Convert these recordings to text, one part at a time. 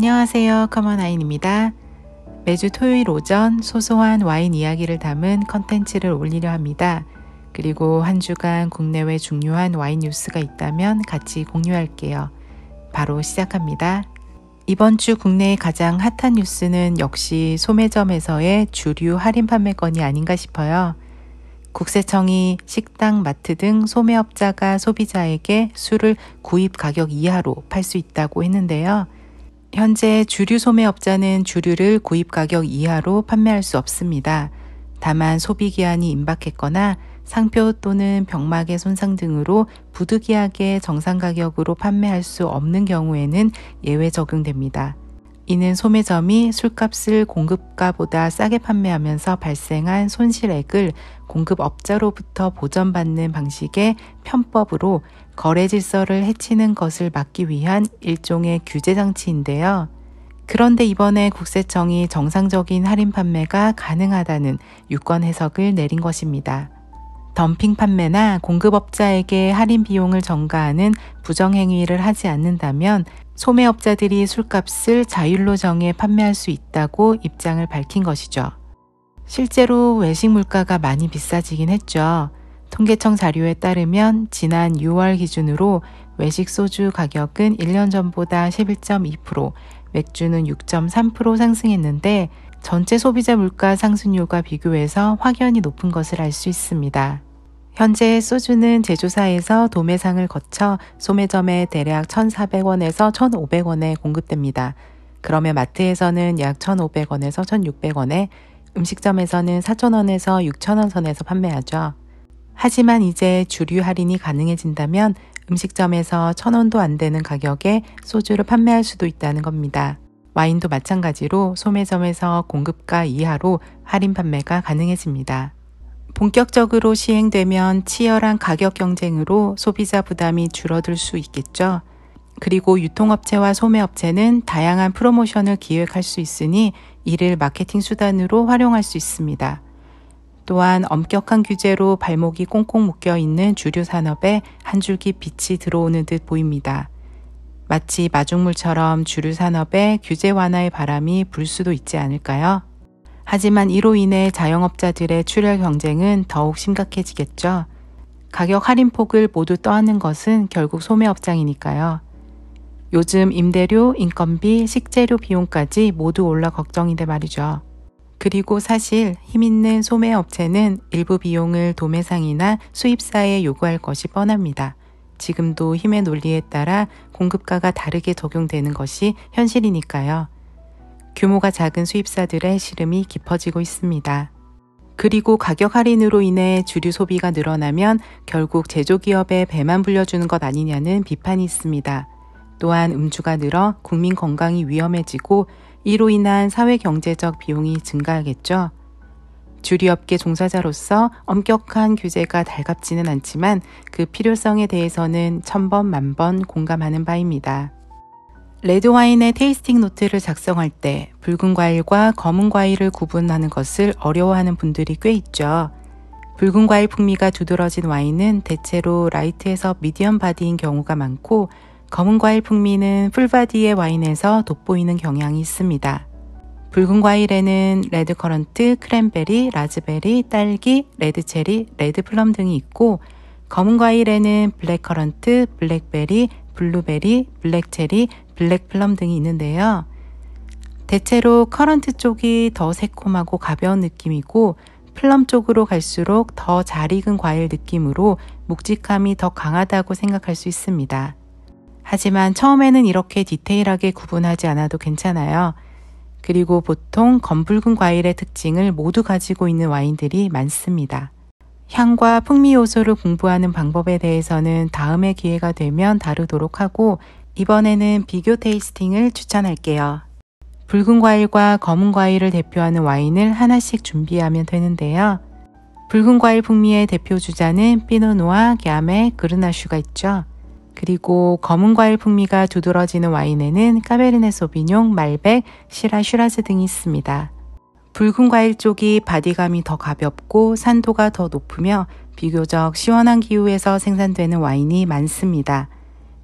안녕하세요. 커먼아인입니다. 매주 토요일 오전 소소한 와인 이야기를 담은 컨텐츠를 올리려 합니다. 그리고 한 주간 국내외 중요한 와인 뉴스가 있다면 같이 공유할게요. 바로 시작합니다. 이번 주 국내의 가장 핫한 뉴스는 역시 소매점에서의 주류 할인 판매권이 아닌가 싶어요. 국세청이 식당, 마트 등 소매업자가 소비자에게 술을 구입 가격 이하로 팔 수 있다고 했는데요. 현재 주류 소매업자는 주류를 구입 가격 이하로 판매할 수 없습니다. 다만 소비기한이 임박했거나 상표 또는 병막의 손상 등으로 부득이하게 정상 가격으로 판매할 수 없는 경우에는 예외 적용됩니다. 이는 소매점이 술값을 공급가보다 싸게 판매하면서 발생한 손실액을 공급업자로부터 보전받는 방식의 편법으로 거래 질서를 해치는 것을 막기 위한 일종의 규제 장치인데요. 그런데 이번에 국세청이 정상적인 할인 판매가 가능하다는 유권 해석을 내린 것입니다. 덤핑 판매나 공급업자에게 할인 비용을 전가하는 부정행위를 하지 않는다면 소매업자들이 술값을 자율로 정해 판매할 수 있다고 입장을 밝힌 것이죠. 실제로 외식 물가가 많이 비싸지긴 했죠. 통계청 자료에 따르면 지난 6월 기준으로 외식 소주 가격은 1년 전보다 11.2%, 맥주는 6.3% 상승했는데 전체 소비자 물가 상승률과 비교해서 확연히 높은 것을 알 수 있습니다. 현재 소주는 제조사에서 도매상을 거쳐 소매점에 대략 1,400원에서 1,500원에 공급됩니다. 그러면 마트에서는 약 1,500원에서 1,600원에 음식점에서는 4,000원에서 6,000원 선에서 판매하죠. 하지만 이제 주류 할인이 가능해진다면 음식점에서 1,000원도 안 되는 가격에 소주를 판매할 수도 있다는 겁니다. 와인도 마찬가지로 소매점에서 공급가 이하로 할인 판매가 가능해집니다. 본격적으로 시행되면 치열한 가격 경쟁으로 소비자 부담이 줄어들 수 있겠죠. 그리고 유통업체와 소매업체는 다양한 프로모션을 기획할 수 있으니 이를 마케팅 수단으로 활용할 수 있습니다. 또한 엄격한 규제로 발목이 꽁꽁 묶여 있는 주류 산업에 한 줄기 빛이 들어오는 듯 보입니다. 마치 마중물처럼 주류 산업의 규제 완화의 바람이 불 수도 있지 않을까요? 하지만 이로 인해 자영업자들의 출혈 경쟁은 더욱 심각해지겠죠. 가격 할인폭을 모두 떠안는 것은 결국 소매업장이니까요. 요즘 임대료, 인건비, 식재료 비용까지 모두 올라 걱정인데 말이죠. 그리고 사실 힘있는 소매업체는 일부 비용을 도매상이나 수입사에 요구할 것이 뻔합니다. 지금도 힘의 논리에 따라 공급가가 다르게 적용되는 것이 현실이니까요. 규모가 작은 수입사들의 시름이 깊어지고 있습니다. 그리고 가격 할인으로 인해 주류 소비가 늘어나면 결국 제조기업에 배만 불려주는 것 아니냐는 비판이 있습니다. 또한 음주가 늘어 국민 건강이 위험해지고 이로 인한 사회 경제적 비용이 증가하겠죠. 주류업계 종사자로서 엄격한 규제가 달갑지는 않지만 그 필요성에 대해서는 천번 만번 공감하는 바입니다. 레드와인의 테이스팅 노트를 작성할 때 붉은 과일과 검은 과일을 구분하는 것을 어려워하는 분들이 꽤 있죠. 붉은 과일 풍미가 두드러진 와인은 대체로 라이트에서 미디엄 바디인 경우가 많고 검은 과일 풍미는 풀바디의 와인에서 돋보이는 경향이 있습니다. 붉은 과일에는 레드커런트, 크랜베리, 라즈베리, 딸기, 레드체리, 레드플럼 등이 있고 검은 과일에는 블랙커런트, 블랙베리, 블루베리, 블랙체리, 블랙 플럼 등이 있는데요. 대체로 커런트 쪽이 더 새콤하고 가벼운 느낌이고 플럼 쪽으로 갈수록 더 잘 익은 과일 느낌으로 묵직함이 더 강하다고 생각할 수 있습니다. 하지만 처음에는 이렇게 디테일하게 구분하지 않아도 괜찮아요. 그리고 보통 검붉은 과일의 특징을 모두 가지고 있는 와인들이 많습니다. 향과 풍미 요소를 공부하는 방법에 대해서는 다음에 기회가 되면 다루도록 하고 이번에는 비교 테이스팅을 추천할게요. 붉은 과일과 검은 과일을 대표하는 와인을 하나씩 준비하면 되는데요. 붉은 과일 풍미의 대표 주자는 피노누아, 갸메, 그르나슈가 있죠. 그리고 검은 과일 풍미가 두드러지는 와인에는 까베르네 소비뇽, 말백, 시라 슈라즈 등이 있습니다. 붉은 과일 쪽이 바디감이 더 가볍고 산도가 더 높으며 비교적 시원한 기후에서 생산되는 와인이 많습니다.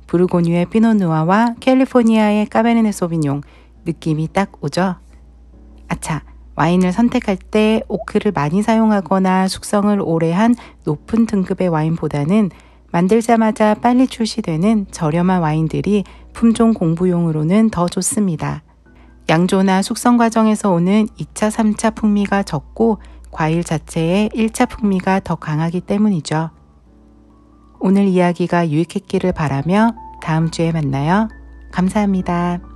부르고뉴의 피노누아와 캘리포니아의 까베르네 소비뇽 느낌이 딱 오죠? 아차, 와인을 선택할 때 오크를 많이 사용하거나 숙성을 오래 한 높은 등급의 와인보다는 만들자마자 빨리 출시되는 저렴한 와인들이 품종 공부용으로는 더 좋습니다. 양조나 숙성 과정에서 오는 2차, 3차 풍미가 적고 과일 자체의 1차 풍미가 더 강하기 때문이죠. 오늘 이야기가 유익했기를 바라며 다음 주에 만나요. 감사합니다.